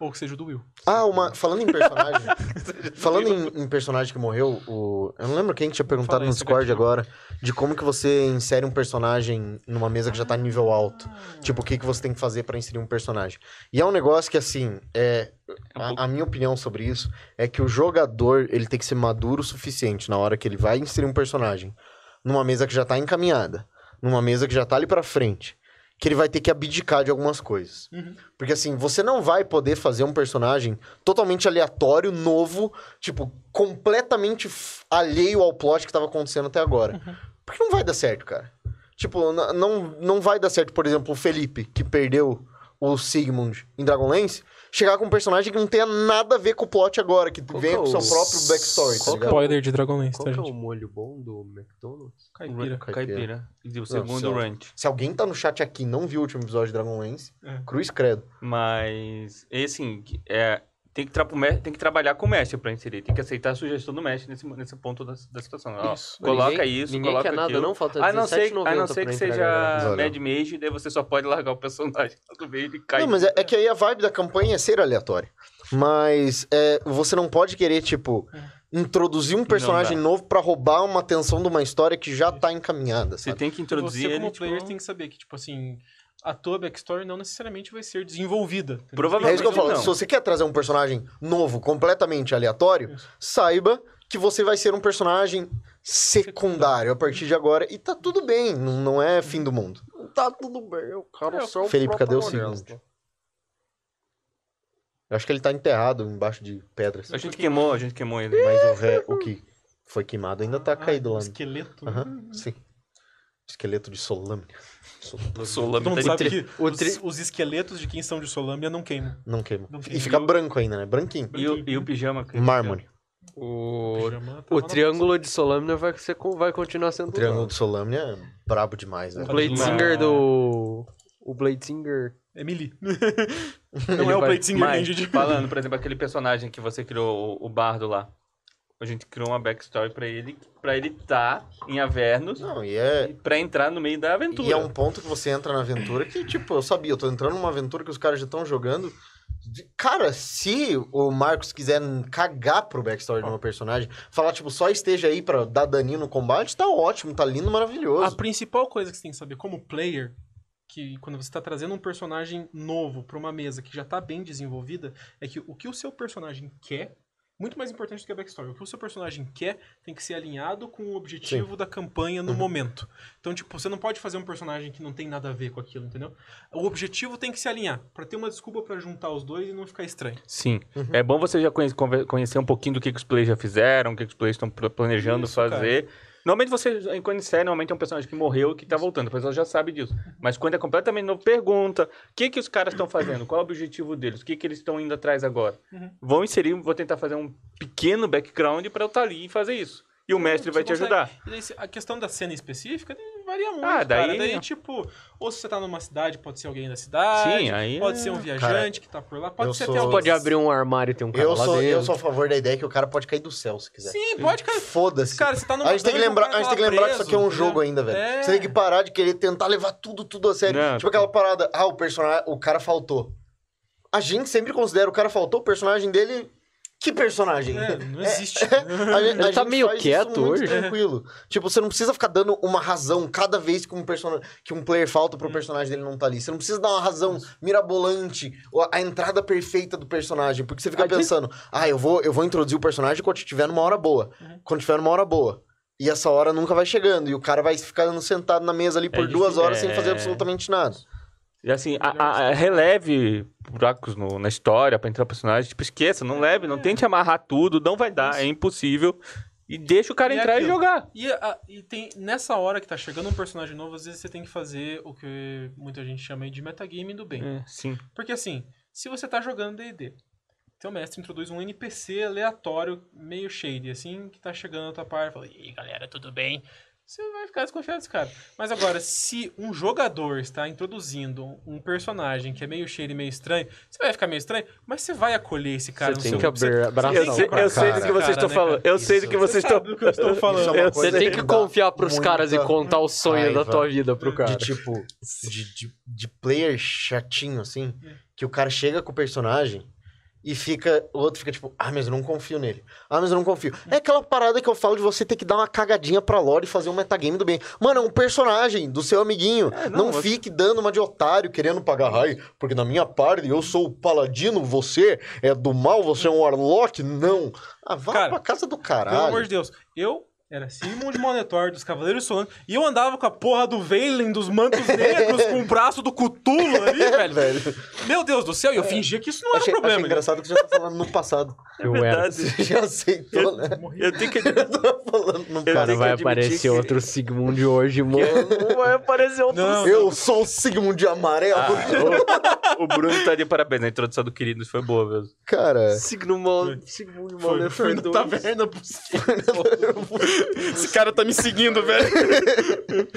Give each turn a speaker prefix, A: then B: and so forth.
A: Ou que seja o do Will.
B: Ah, uma... falando em personagem. falando em, em, personagem que morreu, o... eu não lembro quem tinha perguntado Falei no Discord agora de como que você insere um personagem numa mesa que já tá nível alto. Ah. Tipo, o que, que você tem que fazer para inserir um personagem. E é um negócio que, assim, é... é a, a, minha opinião sobre isso é que o jogador ele tem que ser maduro o suficiente na hora que ele vai inserir um personagem numa mesa que já tá encaminhada, numa mesa que já tá ali pra frente que ele vai ter que abdicar de algumas coisas. Uhum. Porque assim, você não vai poder fazer um personagem totalmente aleatório, novo, tipo, completamente alheio ao plot que estava acontecendo até agora. Uhum. Porque não vai dar certo, cara. Tipo, não, não vai dar certo, por exemplo, o Felipe, que perdeu o Sigmund em Dragonlance, chegar com um personagem que não tenha nada a ver com o plot agora, que Qual venha é com o seu próprio backstory. Tá qual tá spoiler de Dragonlance, Qual é tá, que
A: gente? é o molho bom do McDonald's? Caipira. Caipira. Caipira. E o segundo
B: não, ranch. Se alguém tá no chat aqui e não viu o último episódio de Dragonlance, é. cruz credo. Mas,
C: assim, é, tem que, tra tem que trabalhar com o mestre para inserir, tem que aceitar a sugestão do mestre nesse, nesse ponto da, da situação. Ó, Coloca isso, ninguém coloca quer aquilo. nada, não falta a não ser, a não ser que seja Mad Mage, daí você só pode largar o personagem do meio e cai. Não, mas é, é,
B: que aí a vibe da campanha é ser aleatória. Mas é, você não pode querer, tipo, é. introduzir um personagem novo para roubar uma atenção de uma história que já tá encaminhada. Sabe? Você tem que introduzir ele. Você, como ele, tipo,
A: player, tipo... tem que saber que, tipo assim a tua backstory não necessariamente vai ser desenvolvida. Provavelmente. É isso que eu falo. Não. Se você
B: quer trazer um personagem novo, completamente aleatório, isso. saiba que você vai ser um personagem secundário a partir de agora. E tá tudo bem, não é fim do mundo. Tá tudo bem, o cara é o é Felipe, cadê o segundo? Eu acho que ele tá enterrado embaixo de pedras. A gente queimou, a gente queimou ele. Mas o, ré, o que foi queimado ainda tá ah, caído lá. Um Esqueleto. Uhum, sim. Esqueleto de solâmbia, solâmbia, Solâmina. sabe que os, tri...
A: os, esqueletos de quem são de solâmbia não queimam.
B: Não queimam. E fica e branco ainda, né? Branquinho. E o, e o pijama queima. Mármore. O, o triângulo de solâmbia vai, ser, vai continuar sendo... O triângulo de solâmbia, é brabo demais, né? O Bladesinger
A: do... O Bladesinger... Emily. não ele é o Bladesinger, Mas, gente. Né, falando,
C: por exemplo, aquele personagem que você criou, o Bardo lá. A gente
B: criou uma backstory pra ele, para ele tá em Avernus. Não, e é. Pra entrar no meio da aventura. E é um ponto que você entra na aventura que, tipo, eu sabia, eu tô entrando numa aventura que os caras já estão jogando. Cara, se o Marcos quiser cagar pro backstory de um personagem, falar, tipo, só esteja aí pra dar daninho no combate, tá ótimo, tá lindo, maravilhoso A principal coisa que você tem
A: que saber como player, que quando você está trazendo um personagem novo para uma mesa que já está bem desenvolvida, é que o que o seu personagem quer muito mais importante do que a backstory. O que o seu personagem quer tem que ser alinhado com o objetivo Sim. da campanha no uhum. momento. Então, tipo, você não pode fazer um personagem que não tem nada a ver com aquilo, entendeu? O objetivo tem que se alinhar, para ter uma desculpa para juntar
C: os dois e não ficar estranho. Sim. Uhum. É bom você já conhecer um pouquinho do que, que os players já fizeram, o que, que os players estão planejando Isso, fazer. Cara Normalmente você, quando série, normalmente é um personagem que morreu que tá voltando, o pessoal já sabe disso. Mas quando é completamente novo, pergunta: o que que os caras estão fazendo? Qual é o objetivo deles? O que que eles estão indo atrás agora? Uhum. inserir, vou tentar fazer um pequeno background para eu estar tá ali e fazer isso. E o mestre vai te ajudar.
A: a questão da cena específica, varia muito, ah, daí... Cara. Daí, tipo, ou se você tá numa cidade, pode ser alguém da cidade. Sim, aí. Pode é, ser um viajante cara, que tá por lá. Pode ser sou... até alguém... pode abrir um
B: armário e ter um cara eu sou, dentro. Eu sou a favor da ideia que o cara pode cair do céu se quiser. Sim, pode cair. Foda-se. Cara, você tá numa A gente tem que lembrar, a gente tem que, tá lembrar preso, que isso aqui é um jogo né? ainda, velho. É... Você tem que parar de querer tentar levar tudo, tudo a sério. Não, tipo aquela parada, ah, o personagem, o cara faltou. A gente sempre considera o cara faltou, o personagem dele que personagem? É, não é, existe. É, é, a, ele a tá meio quieto hoje. Tranquilo. Tipo, você não precisa ficar dando uma razão cada vez que um, person... que um player falta pro hum. personagem dele não tá ali. Você não precisa dar uma razão mirabolante, a entrada perfeita do personagem, porque você fica pensando, ah, eu vou, eu vou introduzir o personagem quando tiver numa hora boa. Uhum. Quando tiver numa hora boa. E essa hora nunca vai chegando. E o cara vai ficar sentado na mesa ali por é duas horas sem fazer é. absolutamente nada.
C: E assim, a, a, releve buracos no, na história para entrar personagem. Tipo, esqueça, não é, leve, não é. tente amarrar tudo, não vai dar, é impossível. E deixa o cara e entrar aquilo. e jogar.
A: E, a, e, tem, nessa hora que tá chegando um personagem novo, às vezes você tem que fazer o que muita gente chama de metagame do bem. É, sim. Porque assim, se você tá jogando D&D, teu mestre introduz um NPC aleatório, meio shady, assim, que tá chegando na tua parte, fala, e galera, tudo bem? você vai ficar desconfiado desse cara. Mas agora, se um jogador está introduzindo um personagem que é meio cheio e meio estranho, você vai ficar meio estranho, mas você vai acolher esse cara você no tem seu... Que abraçar eu, sei, eu sei do que vocês né, estão falando. Eu sei do que vocês estão é falando. você tem que confiar pros caras e contar o sonho da tua vida pro
B: cara. De tipo, de, de, de player chatinho, assim, hum. que o cara chega com o personagem e fica. O outro fica tipo, ah, mas eu não confio nele. Ah, mas eu não confio. É aquela parada que eu falo de você ter que dar uma cagadinha pra lore e fazer um metagame do bem. Mano, é um personagem do seu amiguinho. É, não, não fique dando uma de otário querendo pagar raio, porque na minha parte eu sou o paladino, você é do mal, você é um warlock. Não. Ah, vá cara, pra casa do caralho. Pelo amor de
A: Deus. Eu era de Monetor, dos Cavaleiros Solano. E eu andava com a porra do Veilen dos Mantos Negros com o braço do Cutulo ali, velho. velho. Meu Deus do céu, e eu é. fingia que isso
B: não era achei, problema. Achei né? engraçado que já tá falando no passado. É verdade. Você já aceitou, eu, né? Eu tenho que admitir. falando no passado. Cara, vai aparecer
C: outro Sigmund hoje, mano.
B: Vai aparecer outro não, Sigmund. Eu sou o Sigmund amarelo. Ah,
C: o Bruno tá de parabéns. A introdução do Queridos foi boa mesmo.
B: Cara. Signo
A: mal. Signo mal. Foi, né? foi na taverna. Tá Esse cara tá me seguindo, velho.